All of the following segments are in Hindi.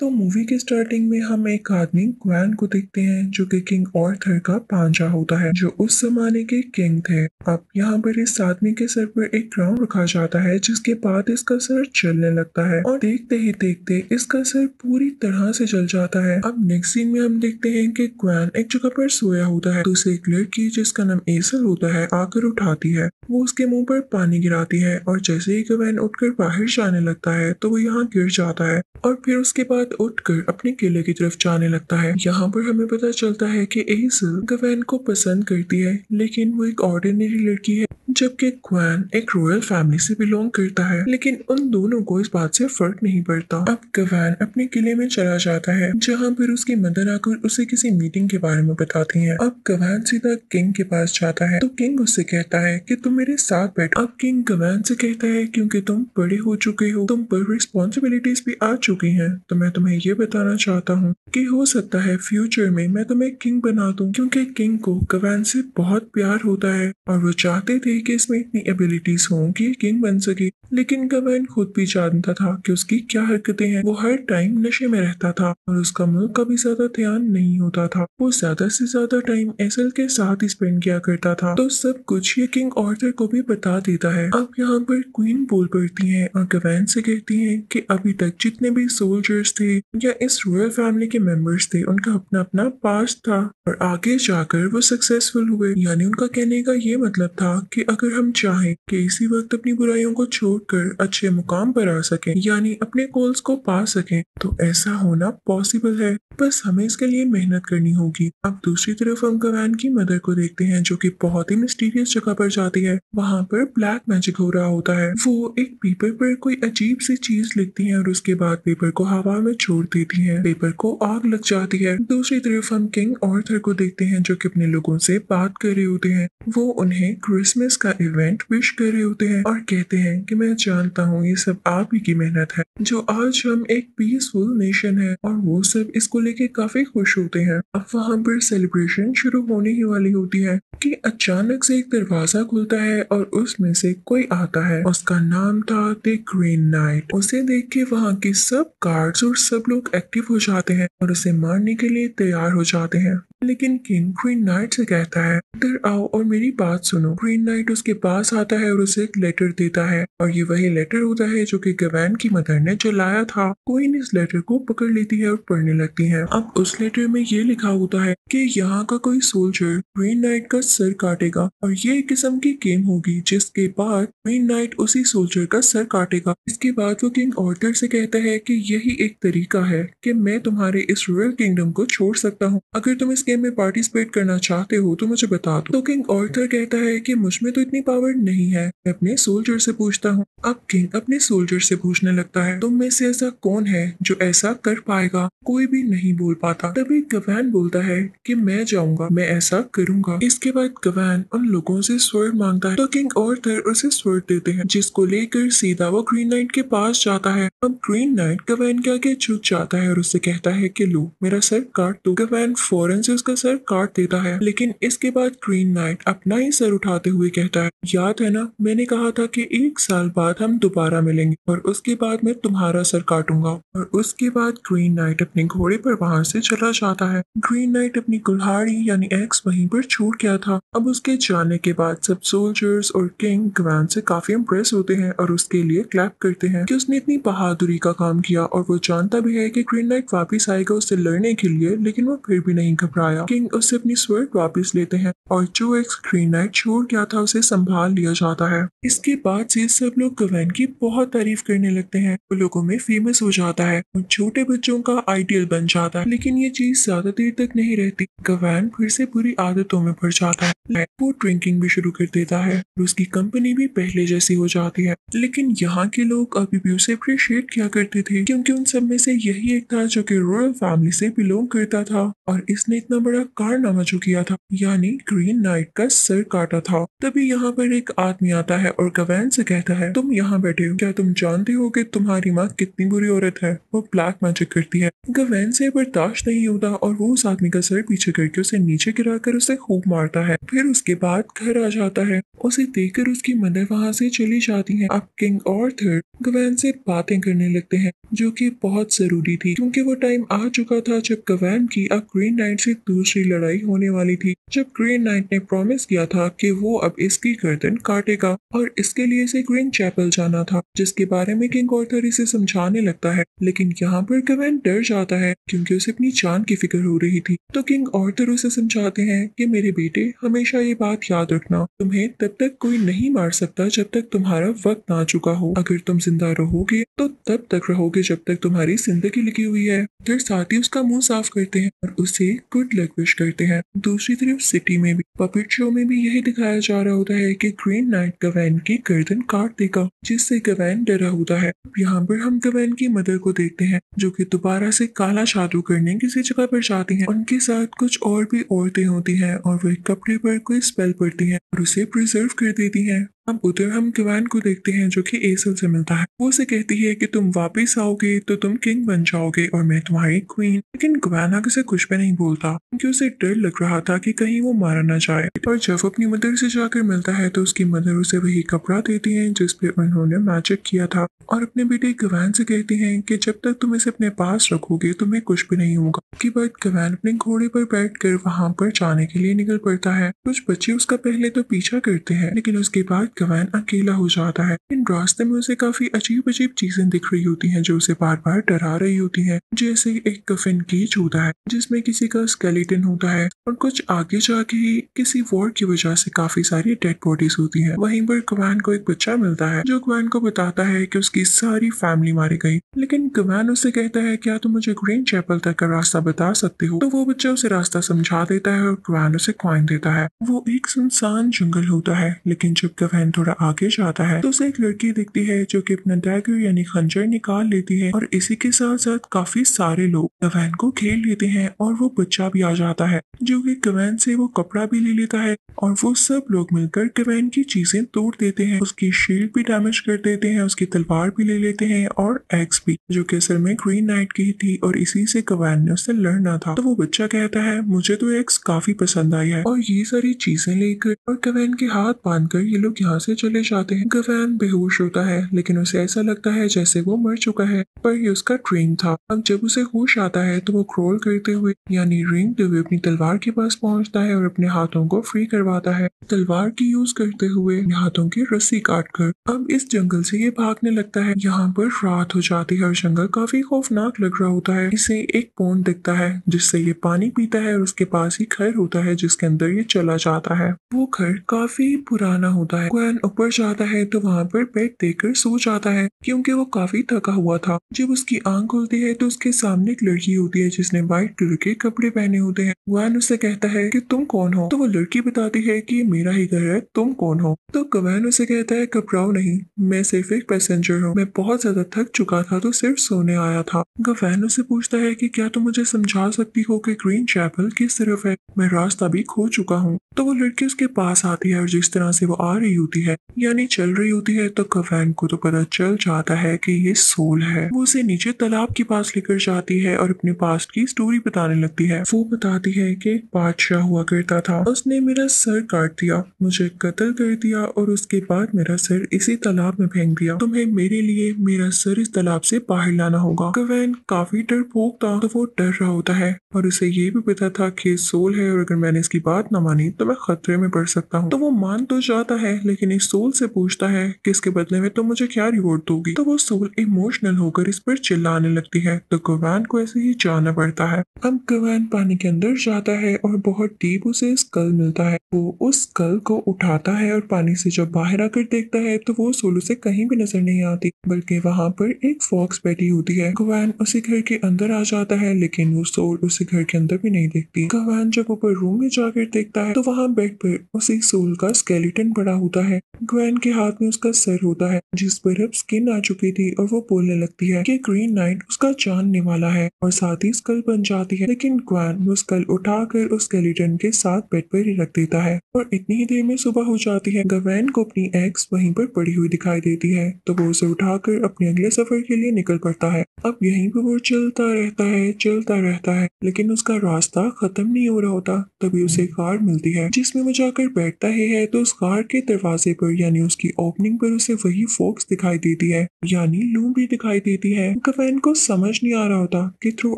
तो मूवी के स्टार्टिंग में हम एक आदमी ग्वैन को देखते हैं जो कि किंग ऑर्थर का पांजा होता है जो उस जमाने के किंग थे अब यहाँ पर इस आदमी के सर पर एक क्राउन रखा जाता है जिसके बाद इसका सर चलने लगता है और देखते ही देखते इसका सर पूरी तरह से जल जाता है अब नेक्स्ट सीन में हम देखते हैं कि ग्वैन एक जगह पर सोया होता है तो उसे एक लड़की जिसका नाम एसल होता है आकर उठाती है वो उसके मुंह पर पानी गिराती है और जैसे ही ग्वैन उठकर बाहर जाने लगता है तो वो यहाँ गिर जाता है और फिर उसके बाद बाद उठकर अपने किले की तरफ जाने लगता है यहाँ पर हमें पता चलता है कि एसल गवैन को पसंद करती है लेकिन वो एक ऑर्डिनरी लड़की है जबकि क्वैन एक रॉयल फैमिली से बिलोंग करता है लेकिन उन दोनों को इस बात से फर्क नहीं पड़ता अब गवैन अपने किले में चला जाता है जहाँ पर उसकी मदर आकर उसे किसी मीटिंग के बारे में बताती है अब गवैन सीधा किंग के पास जाता है तो किंग उससे कहता है की तुम मेरे साथ बैठो अब किंग गवैन से कहता है क्योंकि तुम बड़े हो चुके हो तुम पर रिस्पॉन्सिबिलिटीज भी आ चुकी है तो मैं तुम्हें ये बताना चाहता हूँ कि हो सकता है फ्यूचर में मैं तुम्हें किंग बना दूं क्योंकि किंग को गवैन से बहुत प्यार होता है और वो चाहते थे केस में इतनी एबिलिटीज हों कि किंग बन सके लेकिन गवर्न खुद भी जानता था कि उसकी क्या हरकतें हैं वो हर टाइम नशे में रहता था और उसका मुल्क कभी ज्यादा ध्यान नहीं होता था वो ज्यादा से ज्यादा टाइम एसल के साथ ही स्पेंड किया करता था तो सब कुछ ये किंग ऑर्थर को भी बता देता है अब यहाँ पर क्वीन बोल पड़ती है और गवैन से कहती है की अभी तक जितने भी सोल्जर्स थे या इस रॉयल फैमिली के मेम्बर्स थे उनका अपना अपना पास था और आगे जाकर वो सक्सेसफुल हुए यानी उनका कहने का ये मतलब था की अगर हम चाहें कि इसी वक्त अपनी बुराइयों को छोड़कर अच्छे मुकाम पर आ सकें यानी अपने गोल्स को पा सकें तो ऐसा होना पॉसिबल है बस हमें इसके लिए मेहनत करनी होगी अब दूसरी तरफ हम गवैन की मदर को देखते हैं जो कि बहुत ही मिस्टीरियस जगह पर जाती है वहाँ पर ब्लैक मैजिक हो रहा होता है वो एक पेपर पर कोई अजीब सी चीज लिखती है और उसके बाद पेपर को हवा में छोड़ देती है पेपर को आग लग जाती है दूसरी तरफ हम किंग और को देखते हैं जो की अपने लोगों से बात कर रहे होते हैं वो उन्हें क्रिसमस का इवेंट विश कर रहे होते हैं और कहते हैं कि मैं जानता हूँ ये सब आप ही की मेहनत है जो आज हम एक पीसफुल नेशन है और वो सब इसको लेके काफी खुश होते हैं अब वहाँ पर सेलिब्रेशन शुरू होने ही वाली होती है कि अचानक से एक दरवाजा खुलता है और उसमें से कोई आता है उसका नाम था द ग्रीन नाइट उसे देख के वहाँ के सब गार्ड्स और सब लोग एक्टिव हो जाते हैं और उसे मारने के लिए तैयार हो जाते हैं लेकिन किंग ग्रीन नाइट से कहता है इधर आओ और मेरी बात सुनो ग्रीन नाइट उसके पास आता है और उसे एक लेटर देता है और ये वही लेटर होता है जो कि गवैन की मदर ने चलाया था क्वीन इस लेटर को पकड़ लेती है और पढ़ने लगती है अब उस लेटर में ये लिखा होता है कि यहाँ का कोई सोल्जर ग्रीन नाइट का सर काटेगा और ये एक किस्म की गेम होगी जिसके बाद मेन नाइट उसी सोल्जर का सर काटेगा इसके बाद वो किंग ऑर्थर से कहता है कि यही एक तरीका है कि मैं तुम्हारे इस रॉयल किंगडम को छोड़ सकता हूँ अगर तुम इस गेम में पार्टिसिपेट करना चाहते हो तो मुझे बता दो तो किंग ऑर्थर कहता है की मुझ में तो इतनी पावर नहीं है मैं अपने सोल्जर से पूछता हूँ अब किंग अपने सोल्जर से पूछने लगता है तुम में से ऐसा कौन है जो ऐसा कर पाएगा कोई भी नहीं बोल पाता तभी गवैन बोलता है कि मैं जाऊंगा मैं ऐसा करूंगा इसके बाद गवैन उन लोगों से स्वर मांगता है तो किंग और थर उसे स्वर देते हैं जिसको लेकर सीधा वो ग्रीन नाइट के पास जाता है अब ग्रीन नाइट गवैन के आगे झुक जाता है और उससे कहता है की लो मेरा सर काट दो गवैन फौरन से उसका सर काट देता है लेकिन इसके बाद ग्रीन नाइट अपना ही सर उठाते हुए कहता है याद है ना मैंने कहा था कि एक साल बाद हम दोबारा मिलेंगे और उसके बाद मैं तुम्हारा सर काटूंगा और उसके बाद ग्रीन नाइट अपने घोड़े पर वहां से चला जाता है ग्रीन नाइट अपनी कुल्हाड़ी यानी एक्स वहीं पर छोड़ गया था था अब उसके जाने के बाद सब सोल्जर्स और किंग ग्रैंड से काफी इम्प्रेस होते हैं और उसके लिए क्लैप करते हैं कि उसने इतनी बहादुरी का काम किया और वो जानता भी है कि ग्रीन नाइट वापिस आएगा उससे लड़ने के लिए लेकिन वो फिर भी नहीं घबराया किंग उससे अपनी स्वर्ग वापिस लेते हैं और जो एक ग्रीन नाइट छोड़ गया था उसे संभाल लिया जाता है इसके बाद से सब लोग गवैन की बहुत तारीफ करने लगते हैं वो लोगों में फेमस हो जाता है छोटे बच्चों का आइडियल बन जाता है लेकिन ये चीज ज्यादा देर तक नहीं रहती गवैन फिर से बुरी आदतों में पड़ जाता जाता है वो ड्रिंकिंग भी शुरू कर देता है और उसकी कंपनी भी पहले जैसी हो जाती है लेकिन यहाँ के लोग अभी भी उसे अप्रिशिएट किया करते थे क्योंकि उन सब में से यही एक था जो कि रॉयल फैमिली से बिलोंग करता था और इसने इतना बड़ा कारनामा जो किया था यानी ग्रीन नाइट का सर काटा था तभी यहाँ पर एक आदमी आता है और गवैन से कहता है तुम यहाँ बैठे हो क्या तुम जानते हो कि तुम्हारी माँ कितनी बुरी औरत है वो ब्लैक मैजिक करती है गवैन से बर्दाश्त नहीं होता और वो उस आदमी का सर पीछे करके उसे नीचे गिरा कर उसे खूब मारता है है फिर उसके बाद घर आ जाता है उसे देखकर उसकी मदर वहाँ से चली जाती है अब किंग और थर्ड गवैन से बातें करने लगते हैं जो कि बहुत जरूरी थी क्योंकि वो टाइम आ चुका था जब गवैन की अब ग्रीन नाइट से दूसरी लड़ाई होने वाली थी जब ग्रीन नाइट ने प्रॉमिस किया था कि वो अब इसकी गर्दन काटेगा और इसके लिए इसे ग्रीन चैपल जाना था जिसके बारे में किंग ऑर्थर इसे समझाने लगता है लेकिन यहाँ पर गवैन डर जाता है क्यूँकी उसे अपनी जान की फिक्र हो रही थी तो किंग ऑर्थर उसे समझाते हैं की मेरे बेटे हमेशा ये बात याद रखना तुम्हें तब तक कोई नहीं मार सकता जब तक तुम्हारा वक्त ना चुका हो अगर तुम जिंदा रहोगे तो तब तक रहोगे जब तक तुम्हारी जिंदगी लगी हुई है फिर साथ ही उसका मुंह साफ करते हैं और उसे गुड लक विश करते हैं दूसरी तरफ सिटी में भी पपेट शो में भी यही दिखाया जा रहा होता है की ग्रीन नाइट गवैन की गर्दन काट देगा जिससे गवैन डरा होता है यहाँ पर हम गवैन की मदर को देखते हैं जो की दोबारा से काला जादू करने किसी जगह पर जाती है उनके साथ कुछ और भी औरतें होती है और वे कपड़े अपने पर कोई स्पेल पड़ती है और उसे प्रिजर्व कर देती हैं हम उधर हम किवान को देखते हैं जो कि एसल से मिलता है वो उसे कहती है कि तुम वापस आओगे तो तुम किंग बन जाओगे और मैं तुम्हारी क्वीन लेकिन आगे उसे कुछ भी नहीं बोलता क्योंकि उसे डर लग रहा था कि कहीं वो मारा ना जाए और जब अपनी मदर से जाकर मिलता है तो उसकी मदर उसे वही कपड़ा देती है जिसपे उन्होंने मैजिक किया था और अपने बेटे गवैन से कहती है की जब तक तुम इसे अपने पास रखोगे तुम्हें कुछ भी नहीं होगा की बात गवैन अपने घोड़े पर बैठ कर वहाँ पर जाने के लिए निकल पड़ता है कुछ बच्चे उसका पहले तो पीछा करते हैं लेकिन उसके बाद गवैन अकेला हो जाता है इन रास्ते में उसे काफी अजीब अजीब चीजें दिख रही होती हैं जो उसे बार बार डरा रही होती हैं जैसे एक कफिन केज होता है जिसमें किसी का स्केलेटन होता है और कुछ आगे जाके ही किसी वॉर की वजह से काफी सारी डेड बॉडीज होती है वही पर गवैन को एक बच्चा मिलता है जो गवैन को बताता है की उसकी सारी फैमिली मारी गई लेकिन गवैन उसे कहता है क्या तुम मुझे ग्रीन चैपल तक का रास्ता बता सकते हो तो वो बच्चा उसे रास्ता समझा देता है और गवैन उसे क्वाइन देता है वो एक सुनसान जंगल होता है लेकिन जब गवैन वैन थोड़ा आगे जाता है तो उसे एक लड़की दिखती है जो कि अपना डैगर यानी खंजर निकाल लेती है और इसी के साथ साथ काफी सारे लोग कवैन को खेल लेते हैं और वो बच्चा भी आ जाता है जो की कवैन से वो कपड़ा भी ले लेता है और वो सब लोग मिलकर कवैन की चीजें तोड़ देते हैं उसकी शील्ड भी डैमेज कर देते हैं उसकी तलवार भी ले लेते हैं और एक्स भी जो कि असल में ग्रीन नाइट की थी और इसी से कवैन ने उससे लड़ना था तो वो बच्चा कहता है मुझे तो एक्स काफी पसंद आई है और ये सारी चीजें लेकर और कवैन के हाथ बांधकर ये लोग यहाँ वहाँ से चले जाते हैं गवैन बेहोश होता है लेकिन उसे ऐसा लगता है जैसे वो मर चुका है पर ये उसका ड्रीम था अब जब उसे होश आता है तो वो क्रोल करते हुए यानी रेंगते हुए अपनी तलवार के पास पहुँचता है और अपने हाथों को फ्री करवाता है तलवार की यूज करते हुए हाथों की रस्सी काट कर अब इस जंगल से ये भागने लगता है यहाँ पर रात हो जाती है और जंगल काफी खौफनाक लग रहा होता है इसे एक पोन दिखता है जिससे ये पानी पीता है और उसके पास ही घर होता है जिसके अंदर ये चला जाता है वो घर काफी पुराना होता है फैन ऊपर जाता है तो वहाँ पर बेड देकर सो जाता है क्योंकि वो काफी थका हुआ था जब उसकी आंख खुलती है तो उसके सामने एक लड़की होती है जिसने व्हाइट कलर के कपड़े पहने होते हैं वैन उसे कहता है कि तुम कौन हो तो वो लड़की बताती है कि मेरा ही घर है तुम कौन हो तो कवैन उसे कहता है घबराओ नहीं मैं सिर्फ एक पैसेंजर हूँ मैं बहुत ज्यादा थक चुका था तो सिर्फ सोने आया था गवैन उसे पूछता है की क्या तुम मुझे समझा सकती हो कि ग्रीन चैपल किस तरफ है मैं रास्ता भी खो चुका हूँ तो वो लड़की उसके पास आती है और जिस तरह से वो आ रही होती होती है यानी चल रही होती है तो कफैन को तो पता चल जाता है कि ये सोल है वो उसे नीचे तालाब के पास लेकर जाती है और अपने पास्ट की स्टोरी बताने लगती है वो बताती है कि बादशाह हुआ करता था उसने मेरा सर काट दिया मुझे कत्ल कर दिया और उसके बाद मेरा सर इसी तालाब में फेंक दिया तुम्हें मेरे लिए मेरा सर इस तालाब से बाहर लाना होगा कवैन काफी डर भोगता तो वो डर रहा होता है और उसे ये भी पता था कि सोल है और अगर मैंने इसकी बात ना मानी तो मैं खतरे में पड़ सकता हूँ तो वो मान तो जाता है लेकिन लेकिन इस सोल से पूछता है कि इसके बदले में तुम तो मुझे क्या रिवॉर्ड दोगी तो वो सोल इमोशनल होकर इस पर चिल्लाने लगती है तो कवान को ऐसे ही जाना पड़ता है अब कवान पानी के अंदर जाता है और बहुत डीप उसे स्कल मिलता है वो उस स्कल को उठाता है और पानी से जब बाहर आकर देखता है तो वो सोल उसे कहीं भी नजर नहीं आती बल्कि वहाँ पर एक फॉक्स बैठी होती है कवान उसी घर के अंदर आ जाता है लेकिन वो सोल उसे घर के अंदर भी नहीं देखती कवान जब ऊपर रूम में जाकर देखता है तो वहाँ बेड पर उसी सोल का स्केलेटन पड़ा होता है है ग्वैन के हाथ में उसका सर होता है जिस पर अब स्किन आ चुकी थी और वो बोलने लगती है कि ग्रीन नाइट उसका जानने वाला है और साथ ही स्कल बन जाती है लेकिन ग्वैन वो स्कल उठाकर उस स्केलेटन के साथ बेड पर ही रख देता है और इतनी ही देर में सुबह हो जाती है गवैन को अपनी एक्स वहीं पर पड़ी हुई दिखाई देती है तो वो उसे उठाकर अपने अगले सफर के लिए निकल पड़ता है अब यहीं पर वो चलता रहता है चलता रहता है लेकिन उसका रास्ता खत्म नहीं हो रहा होता तभी उसे कार मिलती है जिसमें वो जाकर बैठता ही है तो उस कार के दरवाजे दरवाजे पर यानी उसकी ओपनिंग पर उसे वही फोक्स दिखाई देती है यानी लूम भी दिखाई देती है कवैन को समझ नहीं आ रहा होता कि थ्रू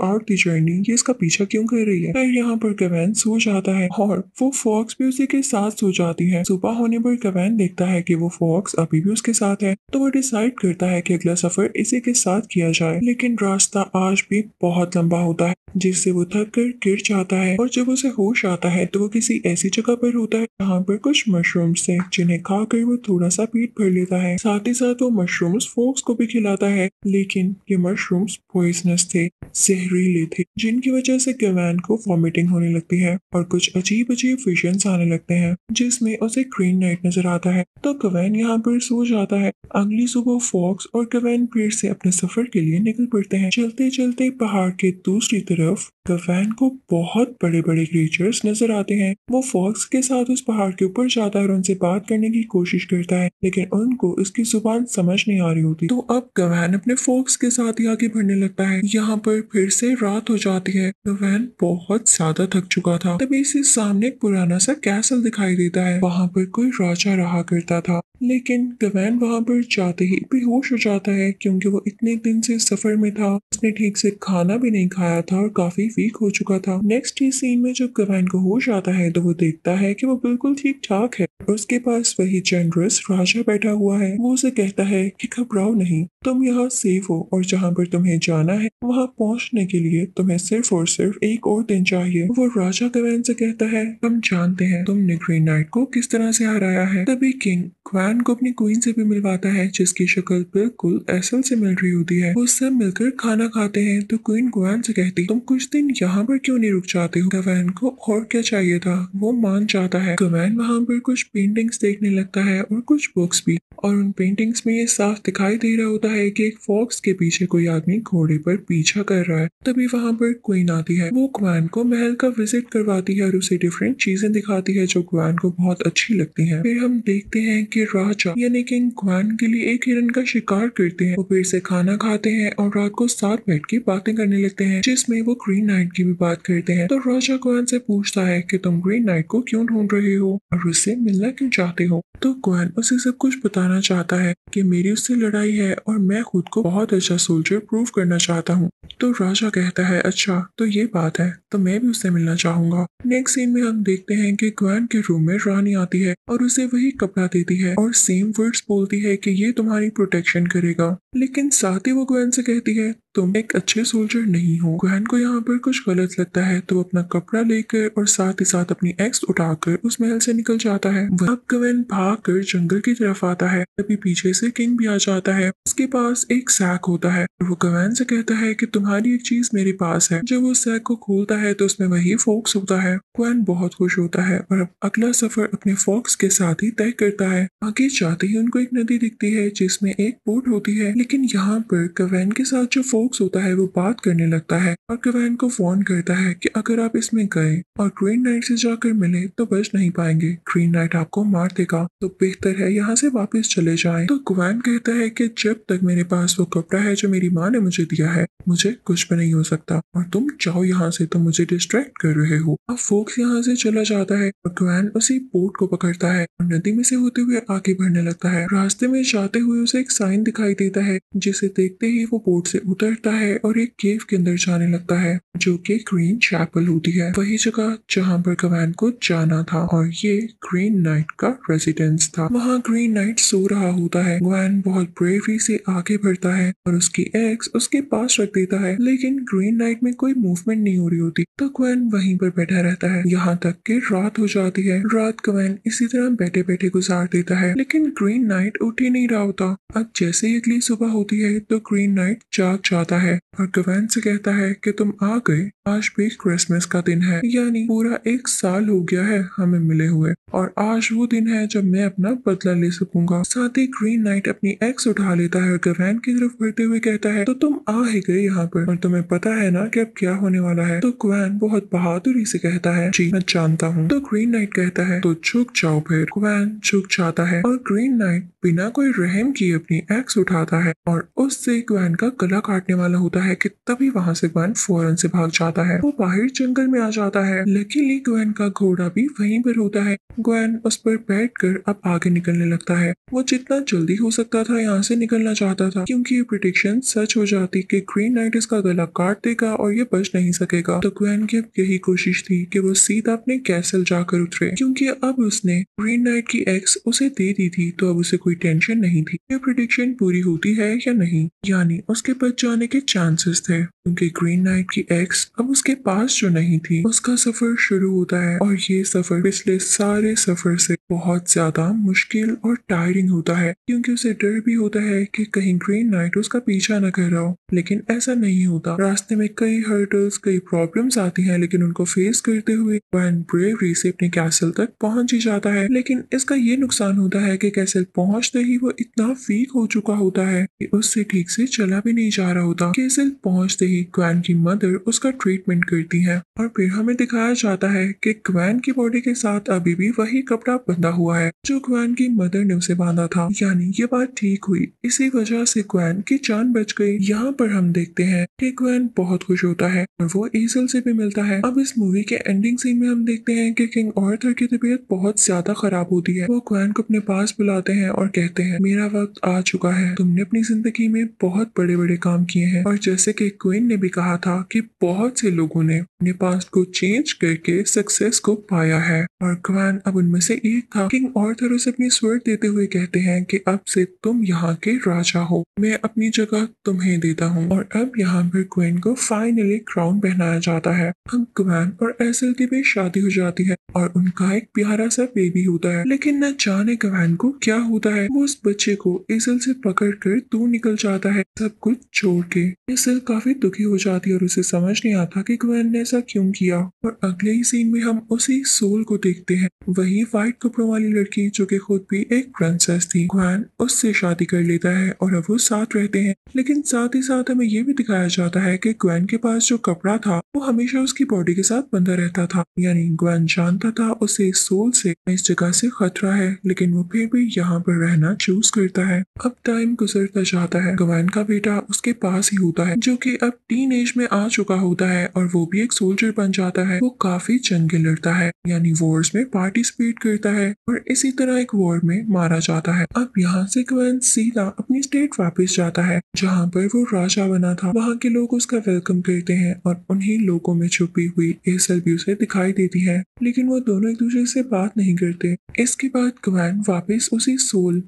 आउट दी जर्नी ये इसका पीछा क्यों कर रही है फिर यहाँ पर कवैन सो जाता है और वो फॉक्स भी उसी के साथ सो जाती है सुबह होने पर कवैन देखता है की वो फॉक्स अभी भी उसके साथ है तो वो डिसाइड करता है की अगला सफर इसी के साथ किया जाए लेकिन रास्ता आज भी बहुत लंबा होता है जिससे वो थक कर गिर जाता है और जब उसे होश आता है तो वो किसी ऐसी जगह पर होता है जहाँ पर कुछ मशरूम्स है जिन्हें खाकर वो थोड़ा सा पेट भर लेता है साथ ही साथ वो मशरूम्स फोक्स को भी खिलाता है लेकिन ये मशरूम्स पॉइजनस थे जहरीले थे जिनकी वजह से गवैन को वॉमिटिंग होने लगती है और कुछ अजीब अजीब विजन आने लगते हैं जिसमें उसे ग्रीन नाइट नजर आता है तो गवैन यहाँ पर सो जाता है अगली सुबह फॉक्स और गवैन पेड़ से अपने सफर के लिए निकल पड़ते हैं चलते चलते पहाड़ के दूसरी तरफ गवैन को बहुत बड़े बड़े क्रीचर्स नजर आते हैं वो फॉक्स के साथ उस पहाड़ के ऊपर जाता है और उनसे बात करने के की कोशिश करता है लेकिन उनको उसकी जुबान समझ नहीं आ रही होती तो अब गवैन अपने फोक्स के साथ ही आगे बढ़ने लगता है यहाँ पर फिर से रात हो जाती है गवैन बहुत ज्यादा थक चुका था तभी इसे सामने एक पुराना सा कैसल दिखाई देता है वहाँ पर कोई राजा रहा करता था लेकिन गवैन वहाँ पर जाते ही बेहोश हो जाता है क्योंकि वो इतने दिन से सफर में था उसने ठीक से खाना भी नहीं खाया था और काफी वीक हो चुका था नेक्स्ट ही सीन में जब गवैन को होश आता है तो वो देखता है कि वो बिल्कुल ठीक ठाक है और उसके पास वही जेनरस राजा बैठा हुआ है वो उसे कहता है कि घबराओ नहीं तुम यहाँ सेफ हो और जहाँ पर तुम्हें जाना है वहाँ पहुँचने के लिए तुम्हें सिर्फ और सिर्फ एक और दिन चाहिए वो राजा गवैन से कहता है हम जानते हैं तुम निगरी नाइट को किस तरह से हराया है तभी किंग ब्रांड को अपनी क्वीन से भी मिलवाता है जिसकी शक्ल बिल्कुल एसल से मिल रही होती है वो सब मिलकर खाना खाते हैं तो क्वीन गुआन से कहती तुम कुछ दिन यहाँ पर क्यों नहीं रुक जाते हो गवैन को और क्या चाहिए था वो मान जाता है गवैन वहाँ पर कुछ पेंटिंग्स देखने लगता है और कुछ बुक्स भी और उन पेंटिंग्स में ये साफ दिखाई दे रहा होता है कि एक फॉक्स के पीछे कोई आदमी घोड़े पर पीछा कर रहा है तभी वहाँ पर क्वीन आती है वो क्वान को महल का विजिट करवाती है और उसे डिफरेंट चीजें दिखाती है जो क्वान को बहुत अच्छी लगती है फिर हम देखते हैं कि राजा यानी किंग क्वान के लिए एक हिरन का शिकार करते हैं वो फिर से खाना खाते हैं और रात को साथ बैठ के बातें करने लगते हैं जिसमे वो ग्रीन नाइट की भी बात करते हैं तो राजा क्वान से पूछता है की तुम ग्रीन नाइट को क्यूँ ढूंढ रहे हो और उससे मिलना क्यों चाहते हो तो क्वान उसे सब कुछ बताना चाहता है की मेरी उससे लड़ाई है और मैं खुद को बहुत अच्छा सोल्जर प्रूव करना चाहता हूँ तो राजा कहता है अच्छा तो ये बात है तो मैं भी उससे मिलना चाहूंगा नेक्स्ट सीन में हम देखते हैं कि ग्वान के रूम में रानी आती है और उसे वही कपड़ा देती है और और सेम वर्ड्स बोलती है कि ये तुम्हारी प्रोटेक्शन करेगा लेकिन साथ ही वो ग्वैन से कहती है तुम एक अच्छे सोल्जर नहीं हो ग्वैन को यहाँ पर कुछ गलत लगता है तो अपना कपड़ा लेकर और साथ ही साथ अपनी एक्स उठाकर उस महल से निकल जाता है अब ग्वैन भाग कर जंगल की तरफ आता है तभी पीछे से किंग भी आ जाता है उसके पास एक सैक होता है वो ग्वैन से कहता है की तुम्हारी एक चीज मेरे पास है जब वो सैक को खोलता है तो उसमें वही फोक्स होता है ग्वैन बहुत खुश होता है और अगला सफर अपने फोक्स के साथ ही तय करता है आगे आगे जाते ही उनको एक नदी दिखती है जिसमें एक बोट होती है लेकिन यहाँ पर कवैन के साथ जो फोक्स होता है वो बात करने लगता है और कवैन को फोन करता है कि अगर आप इसमें गए और ग्रीन नाइट से जाकर मिले तो बच नहीं पाएंगे ग्रीन नाइट आपको मार देगा तो बेहतर है यहाँ से वापस चले जाए तो कवैन कहता है की जब तक मेरे पास वो कपड़ा है जो मेरी माँ ने मुझे दिया है मुझे कुछ भी नहीं हो सकता और तुम जाओ यहाँ से तुम मुझे डिस्ट्रैक्ट कर रहे हो अब फोक्स यहाँ से चला जाता है और कवैन उसी बोट को पकड़ता है और नदी में से होते हुए आ आगे बढ़ने लगता है रास्ते में जाते हुए उसे एक साइन दिखाई देता है जिसे देखते ही वो बोट से उतरता है और एक केव के अंदर जाने लगता है जो कि ग्रीन चैपल होती है वही जगह जहाँ पर कवैन को जाना था और ये ग्रीन नाइट का रेजिडेंस था वहाँ ग्रीन नाइट सो रहा होता है गवैन बहुत ब्रेवरी से आगे बढ़ता है और उसकी एक्स उसके पास रख देता है लेकिन ग्रीन नाइट में कोई मूवमेंट नहीं हो रही होती तो ग्वैन वहीं पर बैठा रहता है यहाँ तक कि रात हो जाती है रात ग्वैन इसी तरह बैठे बैठे गुजार देता है है लेकिन ग्रीन नाइट उठ ही नहीं रहा होता अब जैसे ही अगली सुबह होती है तो ग्रीन नाइट जाग जाता है और गवैन से कहता है कि तुम आ गए आज भी क्रिसमस का दिन है यानी पूरा एक साल हो गया है हमें मिले हुए और आज वो दिन है जब मैं अपना बदला ले सकूंगा साथ ही ग्रीन नाइट अपनी एक्स उठा लेता है और गवैन की तरफ बढ़ते हुए कहता है तो तुम आ ही गए यहाँ पर और तुम्हें पता है ना कि अब क्या होने वाला है तो ग्वैन बहुत बहादुरी से कहता है जी मैं जानता हूँ तो ग्रीन नाइट कहता है तो झुक जाओ फिर ग्वैन झुक जाता है है और ग्रीन नाइट बिना कोई रहम किए अपनी एक्स उठाता है और उससे ग्वैन का गला काटने वाला होता है कि तभी वहां से ग्वैन फौरन से भाग जाता है वो बाहर जंगल में आ जाता है लकीली ग्वैन का घोड़ा भी वहीं पर होता है ग्वैन उस पर बैठ कर अब आगे निकलने लगता है वो जितना जल्दी हो सकता था यहाँ से निकलना चाहता था क्योंकि ये प्रिडिक्शन सच हो जाती कि ग्रीन नाइट इसका गला काट देगा और ये बच नहीं सकेगा तो ग्वैन की अब यही कोशिश थी कि वो सीधा अपने कैसल जाकर उतरे क्योंकि अब उसने ग्रीन नाइट की एक्स उसे दे दी थी तो अब उसे कोई टेंशन नहीं थी यह प्रिडिक्शन पूरी होती है या नहीं यानी उसके बच जाने के चांसेस थे क्योंकि ग्रीन नाइट की एक्स अब उसके पास जो नहीं थी उसका सफर शुरू होता है और ये सफर पिछले सारे सफर से बहुत ज्यादा मुश्किल और टायरिंग होता है क्योंकि उसे डर भी होता है कि कहीं ग्रीन नाइट उसका पीछा न कर रहा हो लेकिन ऐसा नहीं होता रास्ते में कई हर्टल्स कई प्रॉब्लम्स आती हैं लेकिन उनको फेस करते हुए वैन ब्रेवरी से अपने कैसल तक पहुंच ही जाता है लेकिन इसका ये नुकसान होता होता है कि कैसल पहुंचते ही वो इतना वीक हो चुका होता है कि उससे ठीक से चला भी नहीं जा रहा होता कैसल पहुंचते ही क्वैन की मदर उसका ट्रीटमेंट करती है और फिर हमें दिखाया जाता है कि क्वैन की बॉडी के साथ अभी भी वही कपड़ा बंधा हुआ है जो क्वैन की मदर ने उसे बांधा था यानी ये बात ठीक हुई इसी वजह से क्वैन की जान बच गई यहाँ पर हम देखते हैं कि क्वैन बहुत खुश होता है और वो एजल से भी मिलता है अब इस मूवी के एंडिंग सीन में हम देखते हैं कि किंग और की तबीयत बहुत ज्यादा खराब होती है वो क्वैन को अपने पास बुलाते हैं और कहते हैं मेरा वक्त आ चुका है तुमने अपनी जिंदगी में बहुत बड़े बड़े काम किए हैं और जैसे कि क्वीन ने भी कहा था कि बहुत से लोगों ने अपने पास्ट को चेंज करके सक्सेस को पाया है और क्वान अब उनमें से एक था किंग तरह उसे अपनी स्वर्ड देते हुए कहते हैं कि अब से तुम यहाँ के राजा हो मैं अपनी जगह तुम्हें देता हूँ और अब यहाँ पर क्वीन को फाइनली क्राउन पहनाया जाता है अब क्वान और एसल की भी शादी हो जाती है और उनका एक प्यारा सा बेबी होता है लेकिन न जाने क्वान मैन को क्या होता है वो उस बच्चे को एसल से कर दूर निकल जाता है सब कुछ छोड़ के एसल काफी दुखी हो जाती है और उसे समझ नहीं आता कि ग्वेन ने ऐसा क्यों किया और अगले ही सीन में हम उसी सोल को देखते हैं वही व्हाइट कपड़ों वाली लड़की जो की खुद भी एक प्रिंसेस थी ग्वैन उससे शादी कर लेता है और अब वो साथ रहते हैं लेकिन साथ ही साथ हमें ये भी दिखाया जाता है कि ग्वैन के पास जो कपड़ा था वो हमेशा उसकी बॉडी के साथ बंधा रहता था यानी ग्वैन जानता था उसे सोल से इस जगह से खतरा है लेकिन वो फिर भी यहाँ पर रहना चूज करता है अब टाइम गुजरता जाता है गवैन का बेटा उसके पास ही होता है जो कि अब टीन एज में आ चुका होता है और वो भी एक सोल्जर बन जाता है वो काफी जंगे लड़ता है यानी वॉर्स में पार्टिसिपेट करता है और इसी तरह एक वॉर में मारा जाता है अब यहाँ से गवैन सीधा अपनी स्टेट वापस जाता है जहाँ पर वो राजा बना था वहाँ के लोग उसका वेलकम करते हैं और उन्ही लोगों में छुपी हुई एसल भी उसे दिखाई देती है लेकिन वो दोनों एक दूसरे से बात नहीं करते इसके बाद गवैन वापस उसी सोल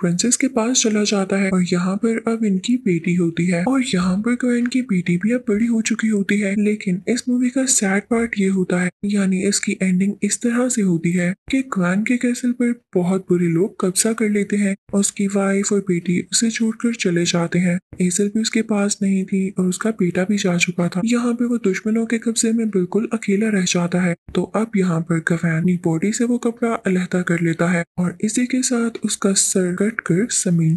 प्रिंसेस के पास चला जाता है और यहाँ पर अब इनकी बेटी होती है और यहाँ पर क्वेन तो की बेटी भी अब बड़ी हो चुकी होती है लेकिन इस मूवी का सैड पार्ट ये होता है यानी इसकी एंडिंग इस तरह से होती है कि ग्वैन के कैसल पर बहुत बुरे लोग कब्जा कर लेते हैं और उसकी वाइफ और बेटी उसे छोड़कर चले जाते हैं एसल भी उसके पास नहीं थी और उसका बेटा भी जा चुका था यहाँ पे वो दुश्मनों के कब्जे में बिल्कुल अकेला रह जाता है तो अब यहाँ पर गवैन अपनी बॉडी से वो कपड़ा अलहदा कर लेता है और इसी के साथ उसका सर कट कर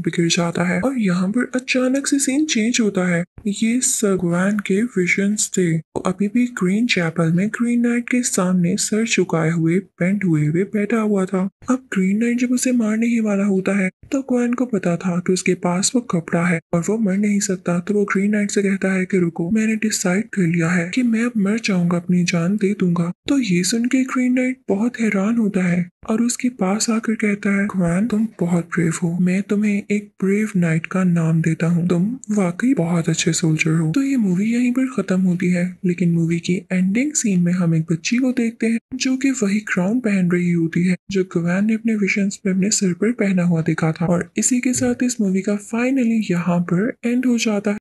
पर गिर जाता है और यहाँ पर अचानक से सीन चेंज होता है ये सगवान के विजन थे वो अभी भी ग्रीन चैपल में ग्रीन नाइट के सामने सर चुकाए हुए पेंट हुए हुए बैठा हुआ था अब ग्रीन नाइट जब उसे मारने ही वाला होता है तो अगवान को पता था कि उसके पास वो कपड़ा है और वो मर नहीं सकता तो वो ग्रीन नाइट से कहता है कि रुको मैंने डिसाइड कर लिया है कि मैं अब मर जाऊंगा अपनी जान दे दूंगा तो ये सुन के ग्रीन नाइट बहुत हैरान होता है और उसके पास आकर कहता है खुआन तुम बहुत ब्रेव हो मैं तुम्हें एक ब्रेव नाइट का नाम देता हूँ तुम वाकई बहुत अच्छे सोल्जर हो तो ये मूवी यहीं पर खत्म होती है लेकिन मूवी की एंडिंग सीन में हम एक बच्ची को देखते हैं जो कि वही क्राउन पहन रही होती है जो गुवान ने अपने विशन में अपने सिर पर पहना हुआ देखा था और इसी के साथ इस मूवी का फाइनली यहाँ पर एंड हो जाता है